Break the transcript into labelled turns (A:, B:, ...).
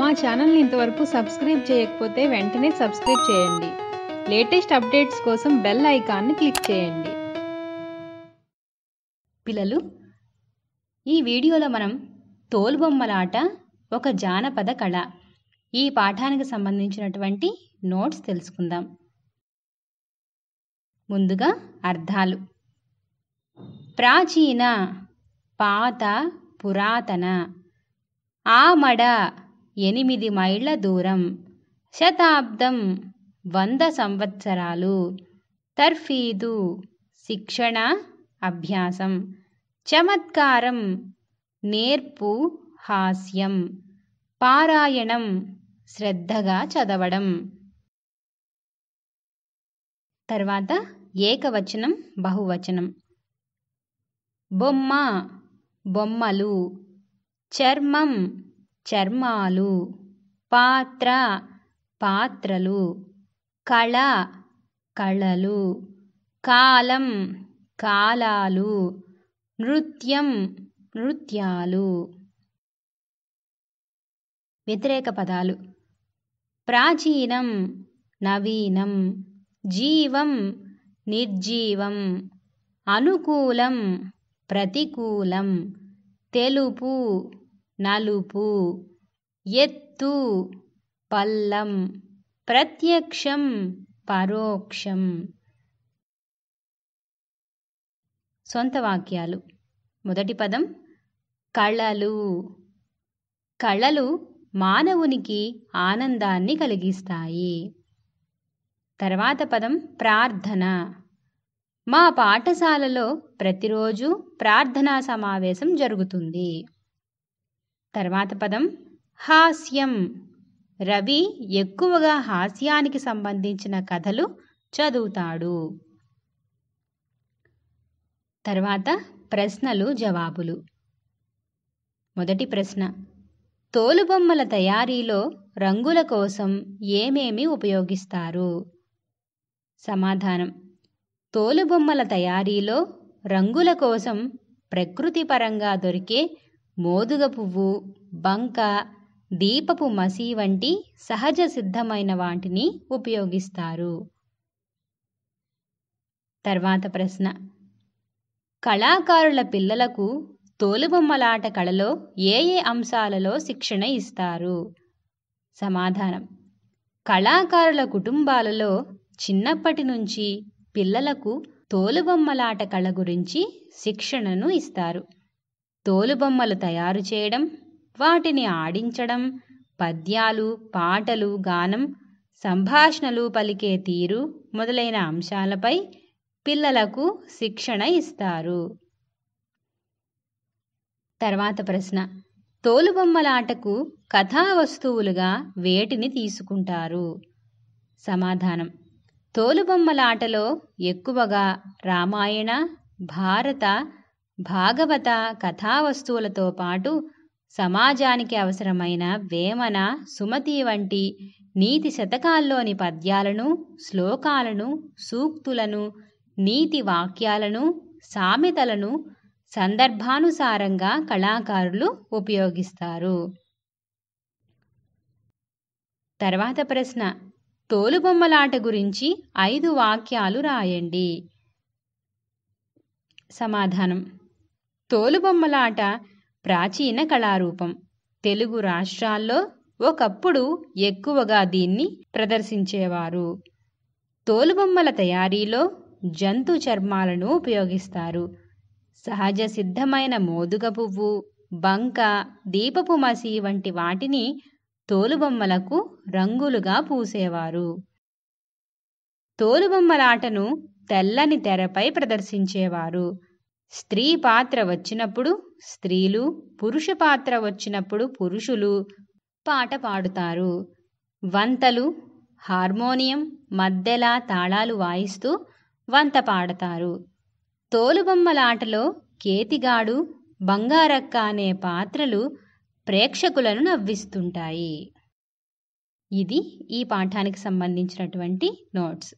A: మా ఛానల్ని ఇంతవరకు సబ్స్క్రైబ్ చేయకపోతే వెంటనే సబ్స్క్రైబ్ చేయండి లేటెస్ట్ అప్డేట్స్ కోసం బెల్ ఐకాన్ని క్లిక్ చేయండి పిల్లలు ఈ వీడియోలో మనం తోలుబొమ్మలాట ఒక జానపద కళ ఈ పాఠానికి సంబంధించినటువంటి నోట్స్ తెలుసుకుందాం ముందుగా అర్థాలు ప్రాచీన పాత పురాతన ఆమడ ఎనిమిది మైళ్ళ దూరం శతాబ్దం వంద సంవత్సరాలు తర్ఫీదు శిక్షణ అభ్యాసం చమత్కారం నేర్పు హాస్యం పారాయణం శ్రద్ధగా చదవడం తర్వాత ఏకవచనం బహువచనం బొమ్మ బొమ్మలు చర్మం చర్మాలు పాత్ర పాత్రలు కళ కళలు కాలం కాలాలు నృత్యం నృత్యాలు వ్యతిరేక పదాలు ప్రాచీనం నవీనం జీవం నిర్జీవం అనుకూలం ప్రతికూలం తెలుపు నలుపు ఎత్తు పల్లం ప్రత్యక్షం పరోక్షం సొంత వాక్యాలు మొదటి పదం కళలు కళలు మానవునికి ఆనందాన్ని కలిగిస్తాయి తర్వాత పదం ప్రార్థన మా పాఠశాలలో ప్రతిరోజు ప్రార్థనా సమావేశం జరుగుతుంది తర్వాత పదం హాస్యం రవి ఎక్కువగా హాస్యానికి సంబంధించిన కథలు చదువుతాడు తర్వాత ప్రశ్నలు జవాబులు మొదటి ప్రశ్న తోలుబొమ్మల తయారీలో రంగుల కోసం ఏమేమి ఉపయోగిస్తారు సమాధానం తోలుబొమ్మల తయారీలో రంగుల కోసం ప్రకృతిపరంగా దొరికే మోదుగ పువ్వు బంక దీపపు మసి వంటి సహజ సిద్ధమైన వాటిని ఉపయోగిస్తారు తర్వాత ప్రశ్న కళాకారుల పిల్లలకు తోలుబొమ్మలాట కళలో ఏ ఏ అంశాలలో శిక్షణ ఇస్తారు సమాధానం కళాకారుల కుటుంబాలలో చిన్నప్పటి నుంచి పిల్లలకు తోలుబొమ్మలాట కళ గురించి శిక్షణను ఇస్తారు తోలుబొమ్మలు తయారు చేయడం వాటిని ఆడించడం పద్యాలు పాటలు గానం సంభాషణలు పలికే తీరు మొదలైన అంశాలపై పిల్లలకు శిక్షణ ఇస్తారు తర్వాత ప్రశ్న తోలుబొమ్మలాటకు కథా వస్తువులుగా వేటిని తీసుకుంటారు సమాధానం తోలుబొమ్మలాటలో ఎక్కువగా రామాయణ భారత భాగవత కథావస్తువులతో పాటు సమాజానికి అవసరమైన వేమన సుమతి వంటి నీతి శతకాల్లోని పద్యాలను శ్లోకాలను సూక్తులను నీతి వాక్యాలను సామెతలను సందర్భానుసారంగా కళాకారులు ఉపయోగిస్తారు తర్వాత ప్రశ్న తోలుబొమ్మలాట గురించి ఐదు వాక్యాలు రాయండి సమాధానం తోలుబొమ్మలాట ప్రాచీన కళారూపం తెలుగు రాష్ట్రాల్లో ఒకప్పుడు ఎక్కువగా దీన్ని ప్రదర్శించేవారు తోలుబొమ్మల తయారీలో జంతు చర్మాలను ఉపయోగిస్తారు సహజ సిద్ధమైన మోదుగ పువ్వు బంక దీపపు మసి వంటి వాటిని తోలుబొమ్మలకు రంగులుగా పూసేవారు తోలుబొమ్మలాటను తెల్లని తెరపై ప్రదర్శించేవారు స్త్రీ పాత్ర వచ్చినప్పుడు స్త్రీలు పురుష పాత్ర వచ్చినప్పుడు పురుషులు పాట పాడుతారు వంతలు హార్మోనియం మద్దెలా తాళాలు వాయిస్తూ వంత పాడతారు తోలుబొమ్మలాటలో కేతిగాడు బంగారక్క అనే పాత్రలు ప్రేక్షకులను నవ్విస్తుంటాయి ఇది ఈ పాఠానికి సంబంధించినటువంటి నోట్స్